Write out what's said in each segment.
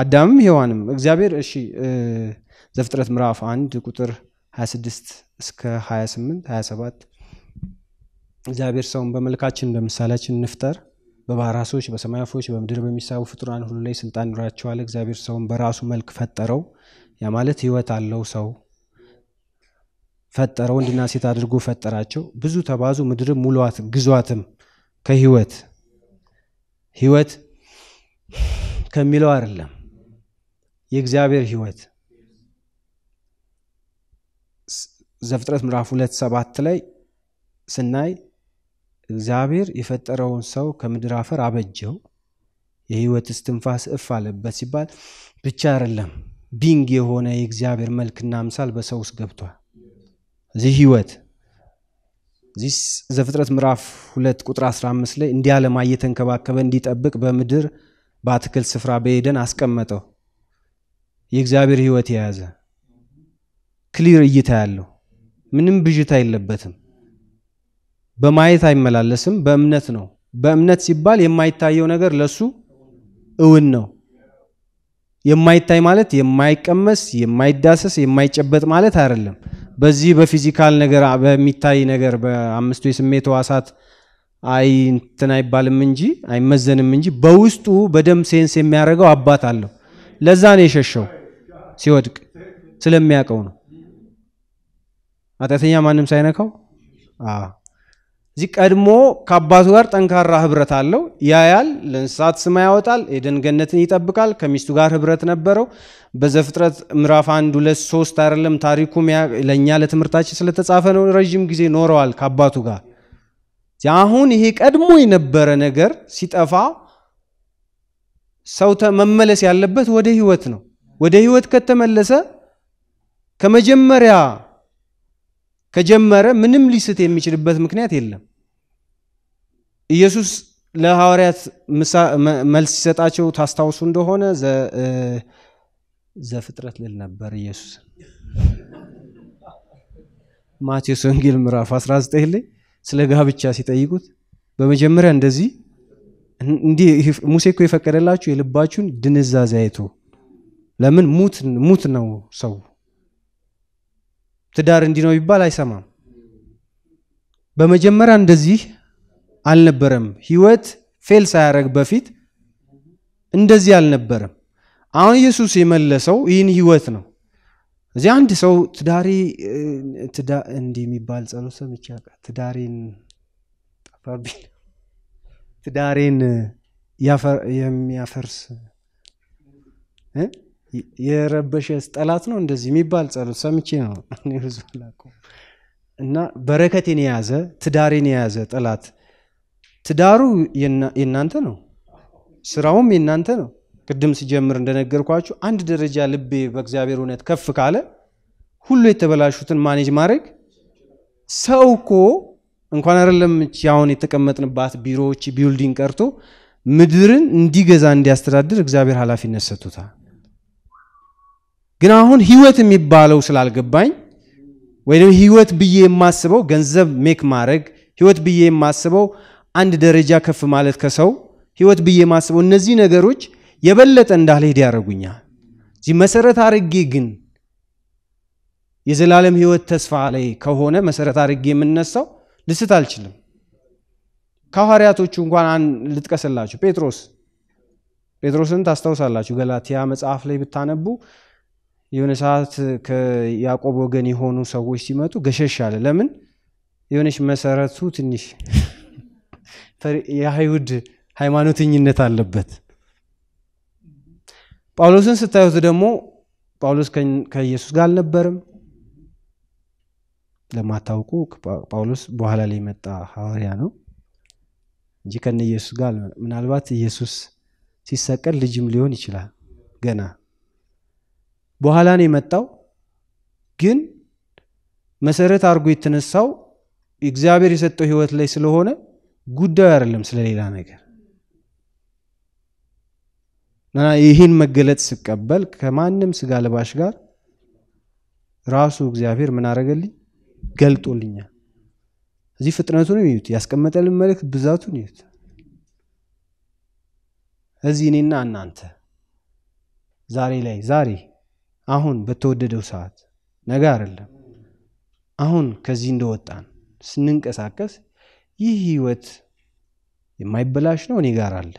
አዳምም ሔዋንም እግዚአብሔር እሺ ዘፍጥረት ምዕራፍ አንድ ቁጥር 26 እስከ 28 27 እግዚአብሔር ሰውን በመልካችን እንደ ምሳሌያችን እንፍጠር በባህር ዓሦች በምድር በሚሳቡ ፍጡራን ሁሉ ላይ ስልጣን ኑራቸዋል እግዚአብሔር ሰውን በራሱ መልክ ፈጠረው ያ ማለት ህይወት አለው ሰው ፈጠረው ወንድና ሴት አድርጎ ፈጠራቸው ብዙ ተባዙ ምድር ሙሏት ግዟትም ከህይወት ህይወት ከሚለው አይደለም የእግዚአብሔር ህይወት ዘፍጥረት ምዕራፍ ሁለት ሰባት ላይ ስናይ እግዚአብሔር የፈጠረውን ሰው ከምድር አፈር አበጀው የህይወት እስትንፋስ እፍ አለበት ሲባል ብቻ አይደለም ቢንግ የሆነ የእግዚአብሔር መልክና አምሳል በሰው ውስጥ ገብቷል እዚህ ህይወት እዚህ ዘፍጥረት ምዕራፍ ሁለት ቁጥር 15 ላይ እንዲህ እየተንከባከበ እንዲጠብቅ በምድር በአትክልት ስፍራ በሄደን አስቀመጠው የእግዚአብሔር ህይወት የያዘ ክሊር እይታ ያለው ምንም ብዥታ የለበትም። በማየት አይመላለስም፣ በእምነት ነው። በእምነት ሲባል የማይታየው ነገር ለሱ እውን ነው። የማይታይ ማለት የማይቀመስ፣ የማይዳሰስ፣ የማይጨበጥ ማለት አይደለም። በዚህ በፊዚካል ነገር በሚታይ ነገር በአምስቱ የስሜት ሕዋሳት አይ እንትን አይባልም እንጂ አይመዘንም እንጂ በውስጡ በደም ሴንስ የሚያደርገው አባት አለው። ለዛ ነው የሸሸው። ሲወድቅ ስለሚያውቀው ነው። ኃጢአተኛ ማንም ሳይነካው እዚህ ቀድሞ ከአባቱ ጋር ጠንካራ ህብረት አለው። ያያል፣ ለእንስሳት ስማ ያወጣል፣ የደንገነትን ይጠብቃል። ከሚስቱ ጋር ህብረት ነበረው። በዘፍጥረት ምዕራፍ አንድ ሁለት ሶስት አይደለም ታሪኩ ለእኛ ለትምህርታችን ስለተጻፈ ነው። ረዥም ጊዜ ኖረዋል ከአባቱ ጋር። አሁን ይሄ ቀድሞ የነበረ ነገር ሲጠፋ ሰው መመለስ ያለበት ወደ ህይወት ነው። ወደ ህይወት ከተመለሰ ከመጀመሪያ ከጀመረ ምንም ሊስት የሚችልበት ምክንያት የለም። ኢየሱስ ለሐዋርያት መልስ ሲሰጣቸው ታስታውሱ እንደሆነ ዘፍጥረት ልል ነበር ኢየሱስ ማቴዎስ ወንጌል ምዕራፍ 19 ላይ ስለ ጋብቻ ሲጠይቁት በመጀመሪያ እንደዚህ እንዲህ ሙሴ እኮ የፈቀደላችሁ የልባችሁን ድንዛዜ አይቶ ለምን ሙት ሙት ነው ሰው ትዳር እንዲ ነው ይባል አይሰማም። በመጀመሪያ እንደዚህ አልነበረም። ህይወት ፌል ሳያደረግ በፊት እንደዚህ አልነበረም። አሁን ኢየሱስ የመለሰው ይህን ህይወት ነው። እዚህ አንድ ሰው ትዳሬ እንዲ የሚባል ጸሎት ትዳሬን ጠፋብኝ፣ ትዳሬን የሚያፈርስ የረበሸ ጠላት ነው እንደዚህ የሚባል ጸሎት ሰምቼ ነው ብዙ እና በረከቴን የያዘ ትዳሬን የያዘ ጠላት ትዳሩ የእናንተ ነው፣ ስራውም የእናንተ ነው። ቅድም ሲጀምር እንደነገርኳችሁ አንድ ደረጃ ልቤ በእግዚአብሔር እውነት ከፍ ካለ ሁሉ የተበላሹትን ማኔጅ ማድረግ ሰው እኮ እንኳን አይደለም አሁን የተቀመጥንባት ቢሮዎች ቢውልዲንግ ቀርቶ ምድርን እንዲገዛ እንዲያስተዳድር እግዚአብሔር ኃላፊነት ሰጥቶታል። ግን አሁን ህይወት የሚባለው ስላልገባኝ ወይም ህይወት ብዬ የማስበው ገንዘብ ሜክ ማድረግ ህይወት ብዬ የማስበው አንድ ደረጃ ከፍ ማለት ከሰው ህይወት ብዬ የማስበው እነዚህ ነገሮች የበለጠ እንዳልሄድ ያደረጉኛል እዚህ መሰረት አርጌ ግን የዘላለም ህይወት ተስፋ ላይ ከሆነ መሰረት አርጌ የምነሳው ልስት አልችልም። ከሐዋርያቶቹ እንኳን ልጥቀስላችሁ። ጴጥሮስ ጴጥሮስን ታስታውሳላችሁ። ገላትያ መጽሐፍ ላይ ብታነቡ የሆነ ሰዓት ከያዕቆብ ወገን የሆኑ ሰዎች ሲመጡ ገሸሽ አለ። ለምን የሆነች መሰረቱ ትንሽ የአይሁድ ሃይማኖተኝነት አለበት። ጳውሎስን ስታዩት ደግሞ ጳውሎስ ከኢየሱስ ጋር አልነበርም። ለማታውቁ ጳውሎስ በኋላ ላይ የመጣ ሐዋርያ ነው እንጂ ከነ ኢየሱስ ጋር ምናልባት ኢየሱስ ሲሰቀል ልጅም ሊሆን ይችላል ገና በኋላ ነው የመጣው። ግን መሰረት አድርጎ የተነሳው እግዚአብሔር የሰጠው ህይወት ላይ ስለሆነ ጉዳዩ አይደለም ስለሌላ ነገር እና ይህን መገለጥ ስቀበል ከማንም ስጋ ለባሽ ጋር ራሱ እግዚአብሔር ምን አደረገልኝ? ገልጦልኛል። እዚህ ፍጥነቱን ይዩት፣ ያስቀመጠልን መልእክት ብዛቱን ይዩት። እዚህ እኔና እናንተ ዛሬ ላይ ዛሬ አሁን በተወደደው ሰዓት ነገ አይደለም፣ አሁን ከዚህ እንደወጣን ስንንቀሳቀስ ይህ ህይወት የማይበላሽ ነው፣ እኔ ጋር አለ።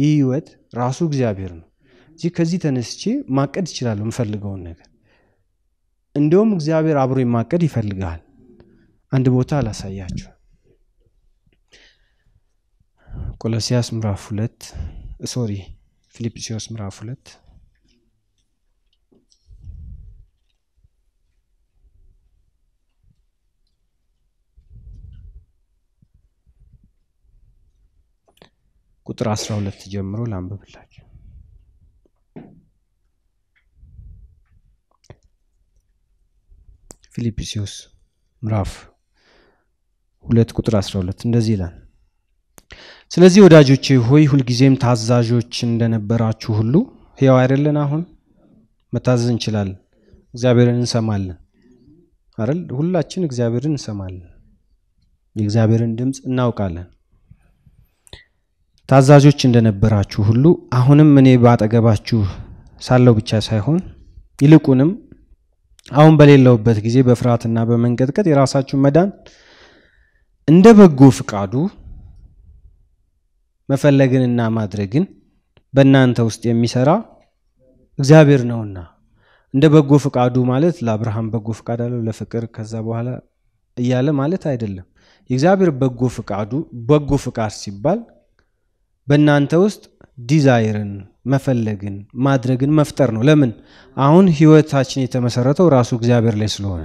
ይህ ህይወት ራሱ እግዚአብሔር ነው። እዚህ ከዚህ ተነስቼ ማቀድ እችላለሁ የምፈልገውን ነገር። እንደውም እግዚአብሔር አብሮ ማቀድ ይፈልጋል። አንድ ቦታ አላሳያችሁ። ቆሎሲያስ ምዕራፍ ሁለት ሶሪ ፊልጵስዩስ ምዕራፍ ሁለት ቁጥር 12 ጀምሮ ላንብብላችሁ። ፊልጵስዩስ ምራፍ ሁለት ቁጥር 12 እንደዚህ ይላል። ስለዚህ ወዳጆቼ ሆይ ሁልጊዜም ታዛዦች እንደነበራችሁ ሁሉ ሕያው አይደለን? አሁን መታዘዝ እንችላለን። እግዚአብሔርን እንሰማለን አይደል? ሁላችን እግዚአብሔርን እንሰማለን። የእግዚአብሔርን ድምፅ እናውቃለን። ታዛዦች እንደነበራችሁ ሁሉ አሁንም እኔ ባጠገባችሁ ሳለው ብቻ ሳይሆን ይልቁንም አሁን በሌለውበት ጊዜ በፍርሃትና በመንቀጥቀጥ የራሳችሁን መዳን እንደ በጎ ፍቃዱ መፈለግንና ማድረግን በእናንተ ውስጥ የሚሰራ እግዚአብሔር ነውና እንደ በጎ ፍቃዱ ማለት ለአብርሃም በጎ ፍቃድ አለው ለፍቅር ከዛ በኋላ እያለ ማለት አይደለም። የእግዚአብሔር በጎ ፍቃዱ በጎ ፍቃድ ሲባል በእናንተ ውስጥ ዲዛይርን መፈለግን ማድረግን መፍጠር ነው። ለምን አሁን ህይወታችን የተመሰረተው ራሱ እግዚአብሔር ላይ ስለሆነ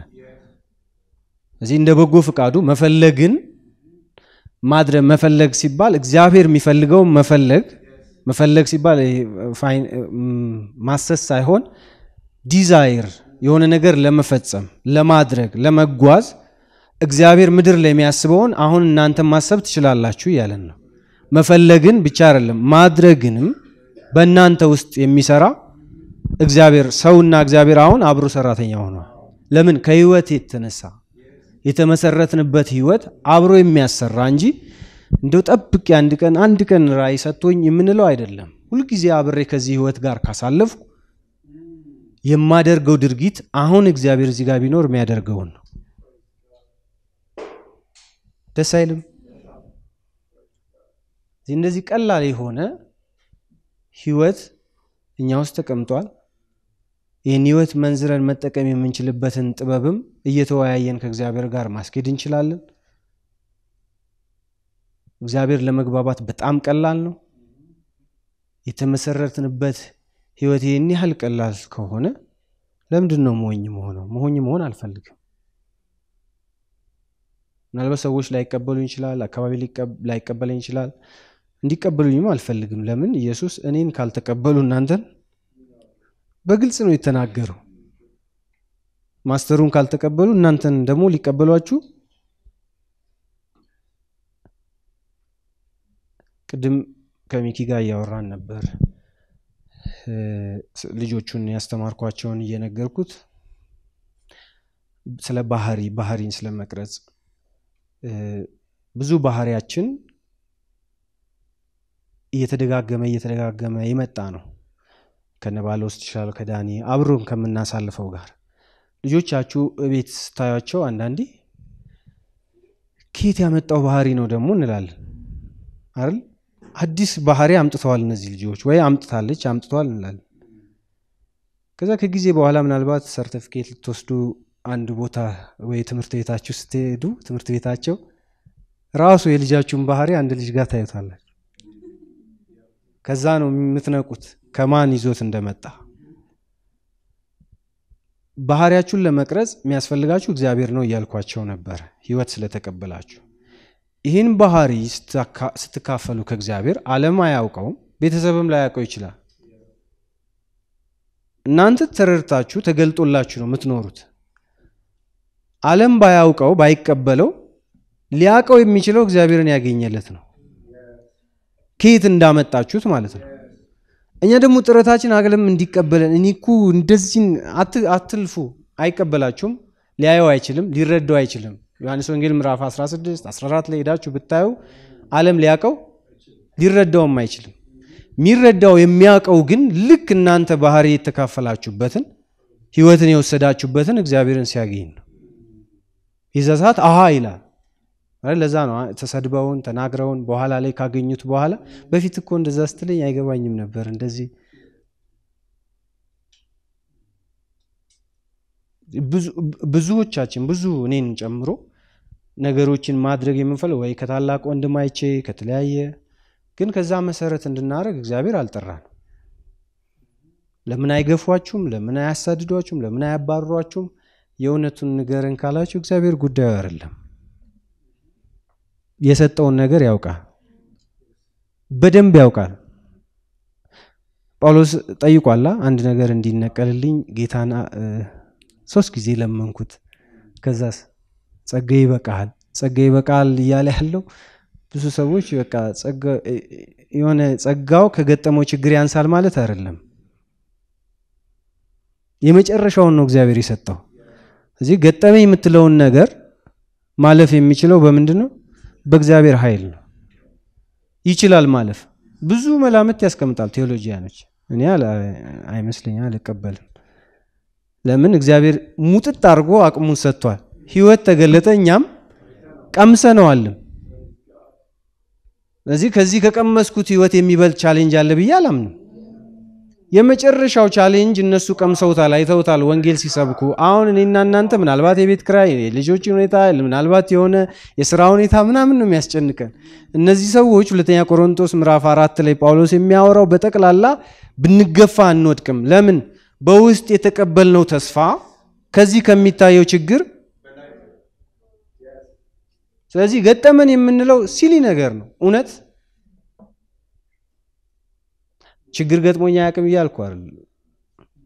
እዚህ እንደ በጎ ፍቃዱ መፈለግን ማድረግ መፈለግ ሲባል እግዚአብሔር የሚፈልገው መፈለግ መፈለግ ሲባል ማሰስ ሳይሆን ዲዛይር የሆነ ነገር ለመፈጸም ለማድረግ ለመጓዝ እግዚአብሔር ምድር ላይ የሚያስበውን አሁን እናንተ ማሰብ ትችላላችሁ እያለን ነው። መፈለግን ብቻ አይደለም ማድረግንም በእናንተ ውስጥ የሚሰራ እግዚአብሔር ሰውና እግዚአብሔር አሁን አብሮ ሰራተኛ ሆኗል። ለምን ከህይወት የተነሳ የተመሰረትንበት ህይወት አብሮ የሚያሰራ እንጂ እንደው ጠብቄ አንድ ቀን አንድ ቀን ራእይ ሰጥቶኝ የምንለው አይደለም። ሁልጊዜ አብሬ ከዚህ ህይወት ጋር ካሳለፍኩ የማደርገው ድርጊት አሁን እግዚአብሔር እዚህ ጋር ቢኖር የሚያደርገውን ነው። ደስ አይልም? እንደዚህ ቀላል የሆነ ህይወት እኛ ውስጥ ተቀምጧል። ይህን ህይወት መንዝረን መጠቀም የምንችልበትን ጥበብም እየተወያየን ከእግዚአብሔር ጋር ማስኬድ እንችላለን። እግዚአብሔር ለመግባባት በጣም ቀላል ነው። የተመሰረትንበት ህይወት ይህን ያህል ቀላል ከሆነ ለምንድን ነው መሆኝ መሆነው? መሆኝ መሆን አልፈልግም። ምናልባት ሰዎች ላይቀበሉ ይችላል። አካባቢ ላይቀበለኝ ይችላል። እንዲቀበሉኝም አልፈልግም። ለምን ኢየሱስ እኔን ካልተቀበሉ እናንተን በግልጽ ነው የተናገረው። ማስተሩን ካልተቀበሉ እናንተን ደግሞ ሊቀበሏችሁ ቅድም ከሚኪ ጋር እያወራን ነበር። ልጆቹን ያስተማርኳቸውን እየነገርኩት ስለ ባህሪ ባህሪን ስለመቅረጽ ብዙ ባህሪያችን እየተደጋገመ እየተደጋገመ የመጣ ነው። ከነ ባለ ውስጥ ይችላል ከዳኒ አብሮን ከምናሳልፈው ጋር ልጆቻችሁ እቤት ስታያቸው አንዳንዴ ከየት ያመጣው ባህሪ ነው ደግሞ እንላለን አይደል? አዲስ ባህሪ አምጥተዋል እነዚህ ልጆች ወይ አምጥታለች አምጥተዋል እንላለን። ከዛ ከጊዜ በኋላ ምናልባት ሰርተፊኬት ልትወስዱ አንድ ቦታ ወይ ትምህርት ቤታችሁ ስትሄዱ ትምህርት ቤታቸው ራሱ የልጃችሁን ባህሪ አንድ ልጅ ጋር ታዩታላችሁ። ከዛ ነው የምትነቁት ከማን ይዞት እንደመጣ። ባህሪያችሁን ለመቅረጽ የሚያስፈልጋችሁ እግዚአብሔር ነው እያልኳቸው ነበር፣ ህይወት ስለተቀበላችሁ። ይህን ባህሪ ስትካፈሉ ከእግዚአብሔር አለም አያውቀውም፣ ቤተሰብም ላያውቀው ይችላል። እናንተ ተረድታችሁ ተገልጦላችሁ ነው የምትኖሩት። አለም ባያውቀው ባይቀበለው ሊያውቀው የሚችለው እግዚአብሔርን ያገኘለት ነው። ከየት እንዳመጣችሁት ማለት ነው። እኛ ደግሞ ጥረታችን አገለም እንዲቀበለን እኔ እኮ እንደዚህ አትልፉ፣ አይቀበላችሁም። ሊያየው አይችልም፣ ሊረዳው አይችልም። ዮሐንስ ወንጌል ምዕራፍ 16 14 ላይ ሄዳችሁ ብታዩ ዓለም ሊያቀው ሊረዳውም አይችልም። የሚረዳው የሚያውቀው ግን ልክ እናንተ ባህሪ የተካፈላችሁበትን ህይወትን የወሰዳችሁበትን እግዚአብሔርን ሲያገኝ ነው። የዛ ሰዓት አሃ ይላል። ለዛ ነው ተሰድበውን ተናግረውን በኋላ ላይ ካገኙት በኋላ በፊት እኮ እንደዛ ስትለኝ አይገባኝም ነበር እንደዚህ ብዙዎቻችን ብዙ እኔን ጨምሮ ነገሮችን ማድረግ የምንፈልግ ወይ ከታላቅ ወንድም አይቼ ከተለያየ ግን ከዛ መሰረት እንድናደርግ እግዚአብሔር አልጠራን። ለምን አይገፏችሁም? ለምን አያሳድዷችሁም? ለምን አያባርሯችሁም? የእውነቱን ንገርን ካላችሁ እግዚአብሔር ጉዳዩ አይደለም። የሰጠውን ነገር ያውቃል፣ በደንብ ያውቃል። ጳውሎስ ጠይቋላ፣ አንድ ነገር እንዲነቀልልኝ ጌታን ሶስት ጊዜ ለመንኩት፣ ከዛስ ጸጋ ይበቃል፣ ጸጋ ይበቃል እያለ ያለው ብዙ ሰዎች በቃ የሆነ ጸጋው ከገጠመው ችግር ያንሳል ማለት አይደለም። የመጨረሻውን ነው እግዚአብሔር የሰጠው። እዚህ ገጠመ የምትለውን ነገር ማለፍ የሚችለው በምንድን ነው? በእግዚአብሔር ኃይል ነው። ይችላል ማለፍ ብዙ መላምት ያስቀምጣል ቴዎሎጂያኖች። እኔ አይመስለኛ አልቀበልም። ለምን እግዚአብሔር ሙጥጥ አድርጎ አቅሙን ሰጥቷል። ህይወት ተገለጠ፣ እኛም ቀምሰነዋልም። ስለዚህ ከዚህ ከቀመስኩት ህይወት የሚበልጥ ቻሌንጅ አለ ብዬ አላምንም። የመጨረሻው ቻሌንጅ እነሱ ቀምሰውታል፣ አይተውታል ወንጌል ሲሰብኩ። አሁን እኔና እናንተ ምናልባት የቤት ክራይ፣ የልጆች ሁኔታ፣ ምናልባት የሆነ የስራ ሁኔታ ምናምን ነው የሚያስጨንቀን። እነዚህ ሰዎች ሁለተኛ ቆሮንቶስ ምዕራፍ አራት ላይ ጳውሎስ የሚያወራው በጠቅላላ ብንገፋ አንወድቅም። ለምን? በውስጥ የተቀበልነው ተስፋ ከዚህ ከሚታየው ችግር ስለዚህ ገጠመን የምንለው ሲሊ ነገር ነው እውነት ችግር ገጥሞኝ አያውቅም እያልኩ አይደል።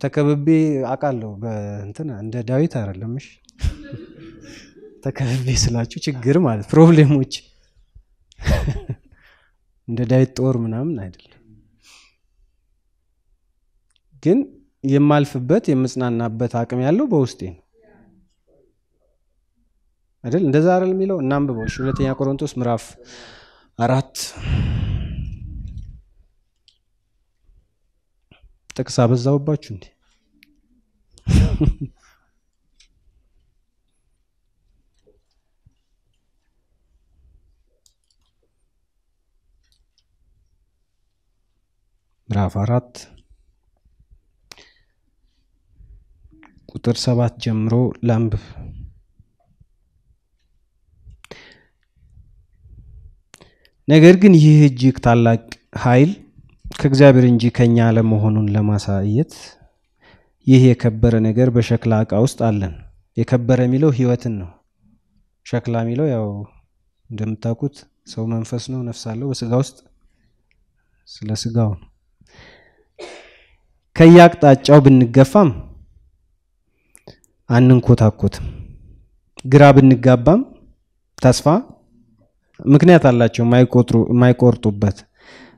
ተከብቤ አውቃለሁ። በእንትን እንደ ዳዊት አይደለም። እሺ ተከብቤ ስላችሁ ችግር ማለት ፕሮብሌሞች እንደ ዳዊት ጦር ምናምን አይደለም። ግን የማልፍበት የምጽናናበት አቅም ያለው በውስጤ ነው አይደል? እንደዛ አይደል የሚለው። እናንብበው ሁለተኛ ቆሮንቶስ ምዕራፍ አራት ጥቅስ አበዛውባችሁ እንዴ? ምዕራፍ አራት ቁጥር ሰባት ጀምሮ ለምብ ነገር ግን ይህ እጅግ ታላቅ ኃይል ከእግዚአብሔር እንጂ ከእኛ አለመሆኑን ለማሳየት ይህ የከበረ ነገር በሸክላ እቃ ውስጥ አለን። የከበረ የሚለው ህይወትን ነው። ሸክላ የሚለው ያው እንደምታውቁት ሰው መንፈስ ነው፣ ነፍስ አለው በስጋ ውስጥ ስለ ስጋው ነው። ከየአቅጣጫው ብንገፋም አንንኮታኮትም። ግራ ብንጋባም ተስፋ ምክንያት አላቸው የማይቆርጡበት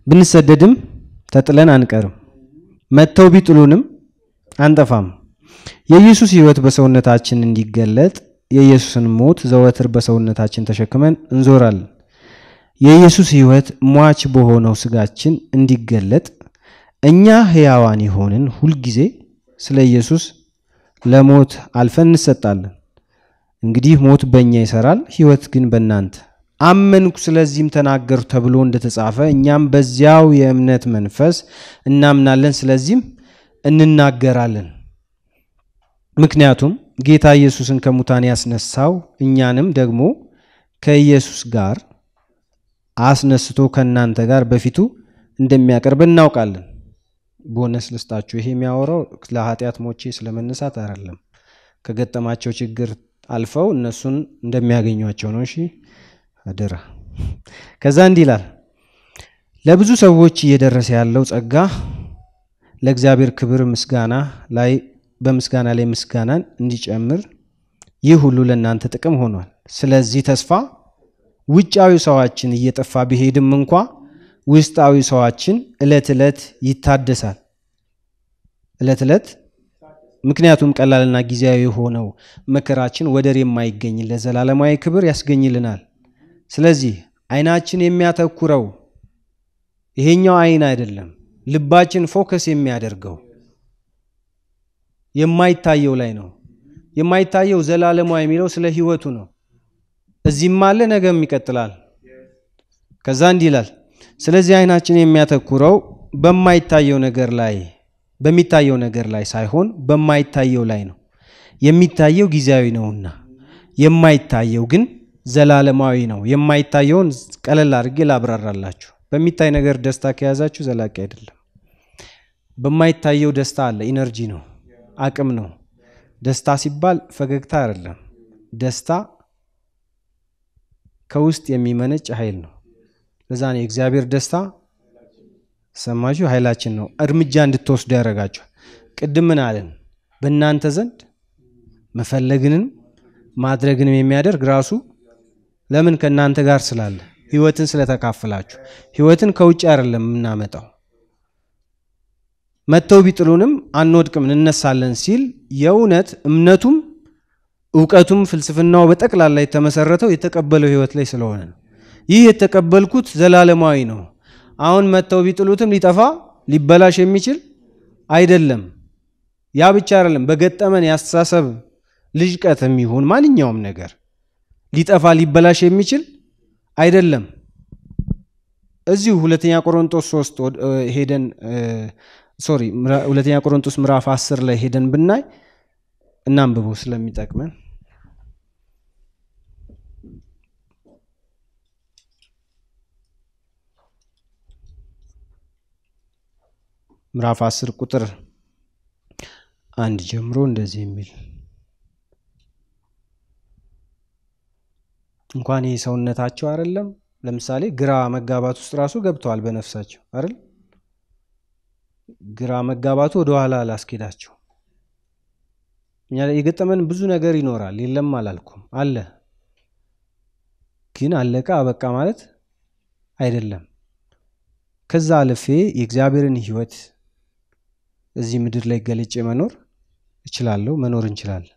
ብንሰደድም ተጥለን አንቀርም። መጥተው ቢጥሉንም አንጠፋም። የኢየሱስ ሕይወት በሰውነታችን እንዲገለጥ የኢየሱስን ሞት ዘወትር በሰውነታችን ተሸክመን እንዞራለን። የኢየሱስ ሕይወት ሟች በሆነው ስጋችን እንዲገለጥ እኛ ሕያዋን የሆንን ሁልጊዜ ስለ ኢየሱስ ለሞት አልፈን እንሰጣለን። እንግዲህ ሞት በእኛ ይሰራል፣ ሕይወት ግን በእናንተ አመንኩ ስለዚህም ተናገሩ ተብሎ እንደተጻፈ እኛም በዚያው የእምነት መንፈስ እናምናለን፣ ስለዚህም እንናገራለን። ምክንያቱም ጌታ ኢየሱስን ከሙታን ያስነሳው እኛንም ደግሞ ከኢየሱስ ጋር አስነስቶ ከእናንተ ጋር በፊቱ እንደሚያቀርብ እናውቃለን። ቦነስ ልስጣችሁ። ይሄ የሚያወራው ለኃጢአት ሞቼ ስለመነሳት አይደለም። ከገጠማቸው ችግር አልፈው እነሱን እንደሚያገኟቸው ነው። እሺ አደራ። ከዛ እንዲህ ይላል ለብዙ ሰዎች እየደረሰ ያለው ጸጋ ለእግዚአብሔር ክብር ምስጋና ላይ በምስጋና ላይ ምስጋናን እንዲጨምር ይህ ሁሉ ለእናንተ ጥቅም ሆኗል። ስለዚህ ተስፋ ውጫዊ ሰዋችን እየጠፋ ቢሄድም እንኳ ውስጣዊ ሰዋችን ዕለት ዕለት ይታደሳል። ዕለት ዕለት ምክንያቱም ቀላልና ጊዜያዊ የሆነው መከራችን ወደር የማይገኝ ለዘላለማዊ ክብር ያስገኝልናል። ስለዚህ አይናችን የሚያተኩረው ይሄኛው አይን አይደለም። ልባችን ፎከስ የሚያደርገው የማይታየው ላይ ነው። የማይታየው ዘላለማ የሚለው ስለ ህይወቱ ነው። እዚህም አለ፣ ነገም ይቀጥላል። ከዛ እንዲህ ይላል። ስለዚህ አይናችን የሚያተኩረው በማይታየው ነገር ላይ በሚታየው ነገር ላይ ሳይሆን በማይታየው ላይ ነው። የሚታየው ጊዜያዊ ነውና የማይታየው ግን ዘላለማዊ ነው። የማይታየውን ቀለል አድርጌ ላብራራላችሁ። በሚታይ ነገር ደስታ ከያዛችሁ ዘላቂ አይደለም። በማይታየው ደስታ አለ። ኢነርጂ ነው፣ አቅም ነው። ደስታ ሲባል ፈገግታ አይደለም። ደስታ ከውስጥ የሚመነጭ ኃይል ነው። ለዛ ነው የእግዚአብሔር ደስታ ሰማችሁ፣ ኃይላችን ነው። እርምጃ እንድትወስዱ ያደርጋችኋል። ቅድም ምን አለን? በእናንተ ዘንድ መፈለግንም ማድረግንም የሚያደርግ ራሱ ለምን? ከእናንተ ጋር ስላለ ህይወትን ስለተካፈላችሁ። ህይወትን ከውጭ አይደለም የምናመጣው። መጥተው ቢጥሉንም አንወድቅም እንነሳለን ሲል የእውነት እምነቱም እውቀቱም ፍልስፍናው በጠቅላላ የተመሰረተው የተቀበለው ህይወት ላይ ስለሆነ ነው። ይህ የተቀበልኩት ዘላለማዊ ነው። አሁን መጥተው ቢጥሉትም ሊጠፋ ሊበላሽ የሚችል አይደለም። ያ ብቻ አይደለም፣ በገጠመን የአስተሳሰብ ልጅቀት የሚሆን ማንኛውም ነገር ሊጠፋ ሊበላሽ የሚችል አይደለም። እዚሁ ሁለተኛ ቆሮንጦስ ሶስት ሄደን ሶሪ ሁለተኛ ቆሮንጦስ ምዕራፍ አስር ላይ ሄደን ብናይ እናንብቦ ስለሚጠቅመን ምዕራፍ አስር ቁጥር አንድ ጀምሮ እንደዚህ የሚል እንኳን ይህ ሰውነታቸው አይደለም ለምሳሌ ግራ መጋባት ውስጥ ራሱ ገብተዋል በነፍሳቸው አይደል ግራ መጋባቱ ወደኋላ አላስኬዳቸው እኛ የገጠመን ብዙ ነገር ይኖራል የለም አላልኩም አለ ግን አለቀ አበቃ ማለት አይደለም ከዛ አልፌ የእግዚአብሔርን ህይወት እዚህ ምድር ላይ ገለጬ መኖር እችላለሁ መኖር እንችላለን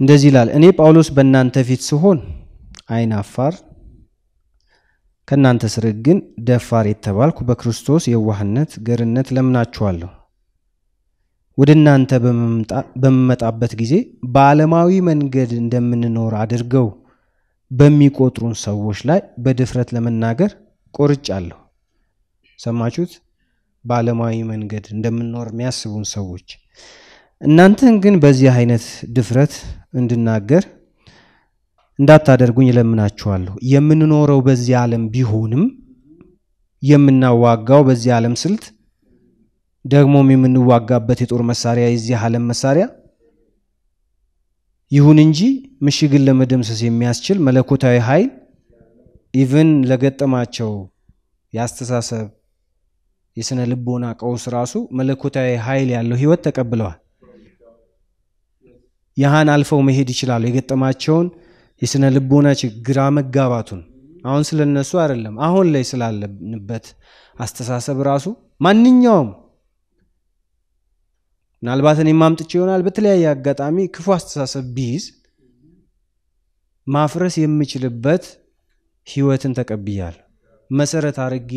እንደዚህ ይላል፣ እኔ ጳውሎስ በእናንተ ፊት ስሆን አይን አፋር፣ ከእናንተ ስር ግን ደፋር የተባልኩ በክርስቶስ የዋህነት ገርነት ለምናችኋለሁ። ወደ እናንተ በምመጣበት ጊዜ በዓለማዊ መንገድ እንደምንኖር አድርገው በሚቆጥሩን ሰዎች ላይ በድፍረት ለመናገር ቆርጫለሁ። ሰማችሁት? በዓለማዊ መንገድ እንደምንኖር የሚያስቡን ሰዎች። እናንተን ግን በዚህ አይነት ድፍረት እንድናገር እንዳታደርጉኝ እለምናችኋለሁ። የምንኖረው በዚህ ዓለም ቢሆንም የምናዋጋው በዚህ ዓለም ስልት ደግሞም የምንዋጋበት የጦር መሳሪያ የዚህ ዓለም መሳሪያ ይሁን እንጂ ምሽግን ለመደምሰስ የሚያስችል መለኮታዊ ኃይል ኢቭን ለገጠማቸው የአስተሳሰብ የስነ ልቦና ቀውስ ራሱ መለኮታዊ ኃይል ያለው ህይወት ተቀብለዋል። ያህን አልፈው መሄድ ይችላሉ። የገጠማቸውን የስነ ልቦና ችግር መጋባቱን አሁን ስለ እነሱ አይደለም፣ አሁን ላይ ስላለንበት አስተሳሰብ ራሱ ማንኛውም ምናልባት እኔ ማምጥቼ ይሆናል በተለያየ አጋጣሚ ክፉ አስተሳሰብ ቢይዝ ማፍረስ የምችልበት ህይወትን ተቀብያል። መሰረት አድርጌ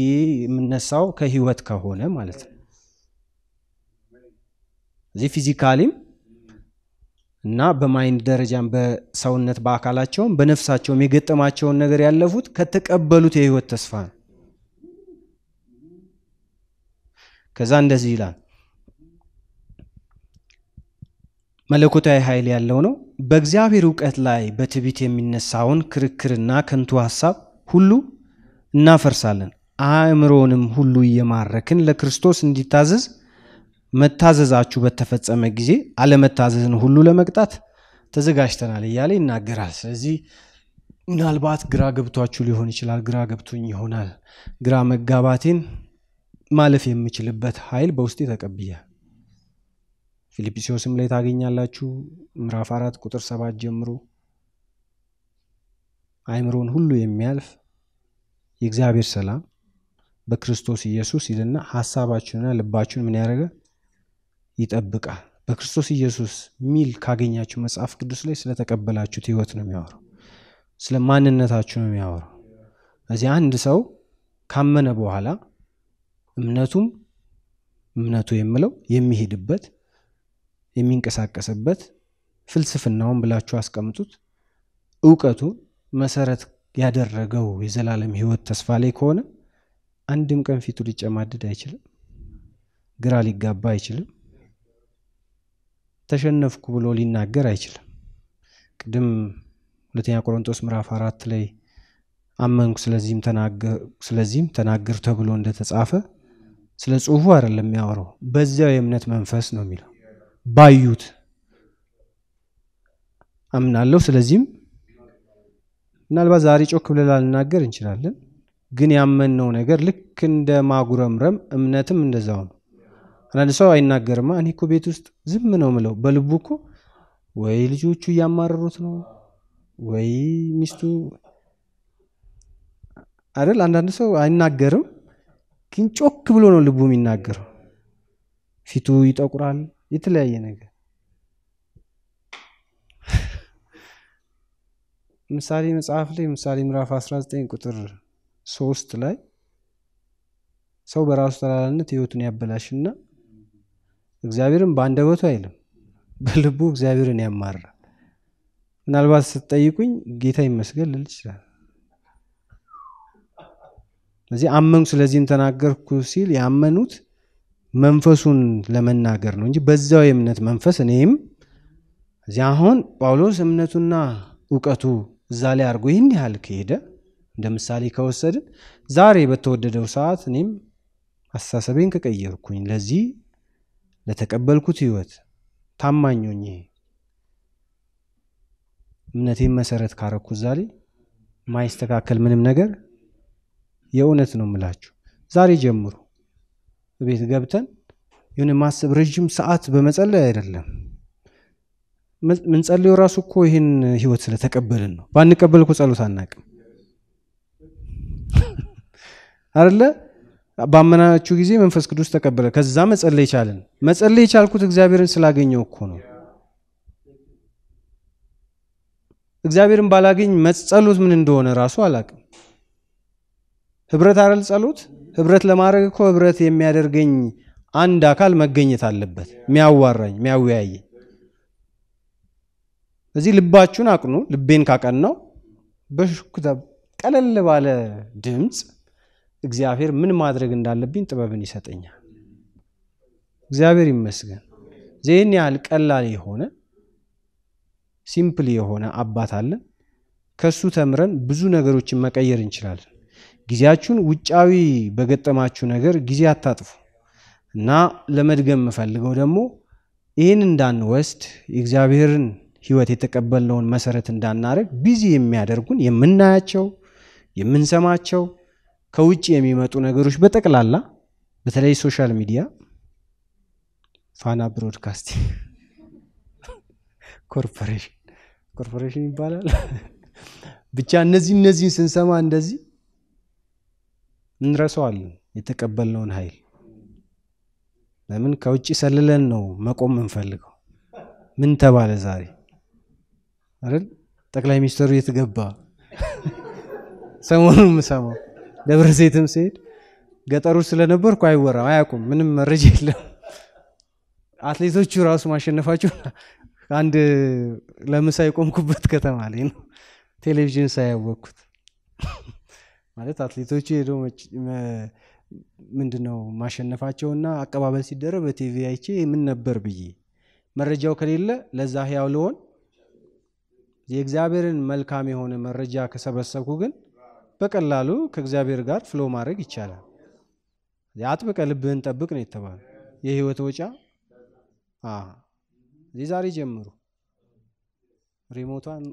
የምነሳው ከህይወት ከሆነ ማለት ነው እዚህ ፊዚካሊም እና በማይንድ ደረጃም በሰውነት በአካላቸውም በነፍሳቸውም የገጠማቸውን ነገር ያለፉት ከተቀበሉት የህይወት ተስፋ ነው። ከዛ እንደዚህ ይላል፣ መለኮታዊ ኃይል ያለው ነው። በእግዚአብሔር እውቀት ላይ በትዕቢት የሚነሳውን ክርክርና ከንቱ ሀሳብ ሁሉ እናፈርሳለን። አእምሮንም ሁሉ እየማረክን ለክርስቶስ እንዲታዘዝ መታዘዛችሁ በተፈጸመ ጊዜ አለመታዘዝን ሁሉ ለመቅጣት ተዘጋጅተናል እያለ ይናገራል። ስለዚህ ምናልባት ግራ ገብቷችሁ ሊሆን ይችላል። ግራ ገብቶኝ ይሆናል። ግራ መጋባቴን ማለፍ የምችልበት ኃይል በውስጤ ተቀብያል። ፊልጵስዩስም ላይ ታገኛላችሁ ምዕራፍ አራት ቁጥር ሰባት ጀምሮ አእምሮን ሁሉ የሚያልፍ የእግዚአብሔር ሰላም በክርስቶስ ኢየሱስ ይልና ሀሳባችሁንና ልባችሁን ምን ያደርጋል? ይጠብቃል። በክርስቶስ ኢየሱስ ሚል ካገኛችሁ መጽሐፍ ቅዱስ ላይ ስለተቀበላችሁት ህይወት ነው የሚያወራው። ስለ ማንነታችሁ ነው የሚያወራው። እዚህ አንድ ሰው ካመነ በኋላ እምነቱም እምነቱ የምለው የሚሄድበት የሚንቀሳቀስበት ፍልስፍናውን ብላችሁ አስቀምጡት፣ እውቀቱ መሰረት ያደረገው የዘላለም ህይወት ተስፋ ላይ ከሆነ አንድም ቀን ፊቱ ሊጨማድድ አይችልም፣ ግራ ሊጋባ አይችልም። ተሸነፍኩ ብሎ ሊናገር አይችልም። ቅድም ሁለተኛ ቆሮንቶስ ምዕራፍ አራት ላይ አመንኩ ስለዚህም ተናገር ተብሎ እንደተጻፈ ስለ ጽሁፉ አይደለም የሚያወራው፣ በዚያው የእምነት መንፈስ ነው የሚለው። ባዩት አምናለሁ፣ ስለዚህም ምናልባት ዛሬ ጮክ ብለን ላልናገር እንችላለን። ግን ያመንነው ነገር ልክ እንደ ማጉረምረም እምነትም እንደዛው ነው። አንዳንድ ሰው አይናገርማ። እኔ እኮ ቤት ውስጥ ዝም ነው ምለው። በልቡ እኮ ወይ ልጆቹ እያማረሩት ነው ወይ ሚስቱ አይደል። አንዳንድ ሰው አይናገርም፣ ግን ጮክ ብሎ ነው ልቡ የሚናገረው። ፊቱ ይጠቁራል፣ የተለያየ ነገር። ምሳሌ መጽሐፍ ላይ ምሳሌ ምዕራፍ 19 ቁጥር ሶስት ላይ ሰው በራሱ ተላላነት ህይወቱን ያበላሽና እግዚአብሔርን በአንደበቱ አይልም፣ በልቡ እግዚአብሔርን ያማራል። ምናልባት ስትጠይቁኝ ጌታ ይመስገን ልል ይችላል። ስለዚህ አመንኩ ስለዚህም ተናገርኩ ሲል ያመኑት መንፈሱን ለመናገር ነው እንጂ በዛው የእምነት መንፈስ እኔም እዚህ አሁን ጳውሎስ እምነቱና እውቀቱ እዛ ላይ አድርጎ ይህን ያህል ከሄደ እንደ ምሳሌ ከወሰድን ዛሬ በተወደደው ሰዓት እኔም አስተሳሰቤን ከቀየርኩኝ ለዚህ ለተቀበልኩት ህይወት ታማኝ ሆኜ እምነቴን መሰረት ካረኩት ዛሬ ማይስተካከል ምንም ነገር የእውነት ነው የምላችሁ። ዛሬ ጀምሩ ቤት ገብተን የሆነ ማሰብ ረዥም ሰዓት በመጸለይ አይደለም ምንጸልየው ራሱ እኮ ይህን ህይወት ስለተቀበልን ነው። ባንቀበል እኮ ጸሎት አናቅም አይደለ? ባመናችሁ ጊዜ መንፈስ ቅዱስ ተቀበለ። ከዛ መጸለይ ቻልን መጸለይ የቻልኩት እግዚአብሔርን ስላገኘው እኮ ነው። እግዚአብሔርን ባላገኝ መጸሎት ምን እንደሆነ ራሱ አላቅም። ህብረት አረል ጸሎት ህብረት ለማድረግ እኮ ህብረት የሚያደርገኝ አንድ አካል መገኘት አለበት፣ የሚያዋራኝ የሚያወያየ እዚህ ልባችሁን አቅኑ። ልቤን ካቀናው በሽኩታ ቀለል ባለ ድምፅ እግዚአብሔር ምን ማድረግ እንዳለብኝ ጥበብን ይሰጠኛል። እግዚአብሔር ይመስገን። ይህን ያህል ቀላል የሆነ ሲምፕል የሆነ አባት አለን። ከሱ ተምረን ብዙ ነገሮችን መቀየር እንችላለን። ጊዜያችሁን ውጫዊ በገጠማችሁ ነገር ጊዜ አታጥፉ እና ለመድገም የምፈልገው ደግሞ ይህን እንዳንወስድ የእግዚአብሔርን ሕይወት የተቀበልነውን መሰረት እንዳናደርግ ቢዚ የሚያደርጉን የምናያቸው የምንሰማቸው ከውጭ የሚመጡ ነገሮች በጠቅላላ በተለይ ሶሻል ሚዲያ፣ ፋና ብሮድካስቲንግ ኮርፖሬሽን ኮርፖሬሽን ይባላል። ብቻ እነዚህ እነዚህን ስንሰማ እንደዚህ እንረሳዋለን የተቀበልነውን ኃይል። ለምን ከውጭ ሰልለን ነው መቆም የምንፈልገው? ምን ተባለ ዛሬ አይደል? ጠቅላይ ሚኒስትሩ የተገባ ሰሞኑ ሰሞኑን ደብረ ዘይትም ስሄድ ገጠሩ ስለነበርኩ አይወራም፣ አያውቁም። ምንም መረጃ የለም። አትሌቶቹ ራሱ ማሸነፋቸው አንድ ለምሳ የቆምኩበት ከተማ ላይ ነው ቴሌቪዥን ሳያወቅኩት ማለት አትሌቶቹ ሄዶ ምንድነው ማሸነፋቸውና አቀባበል ሲደረግ በቲቪ አይቼ ምን ነበር ብዬ መረጃው ከሌለ ለዛ ህያው ልሆን የእግዚአብሔርን መልካም የሆነ መረጃ ከሰበሰብኩ ግን በቀላሉ ከእግዚአብሔር ጋር ፍሎ ማድረግ ይቻላል። አጥብቀ ልብህን ጠብቅ ነው የተባለ የህይወት ወጫ እዚህ ዛሬ ጀምሩ ሪሞቷን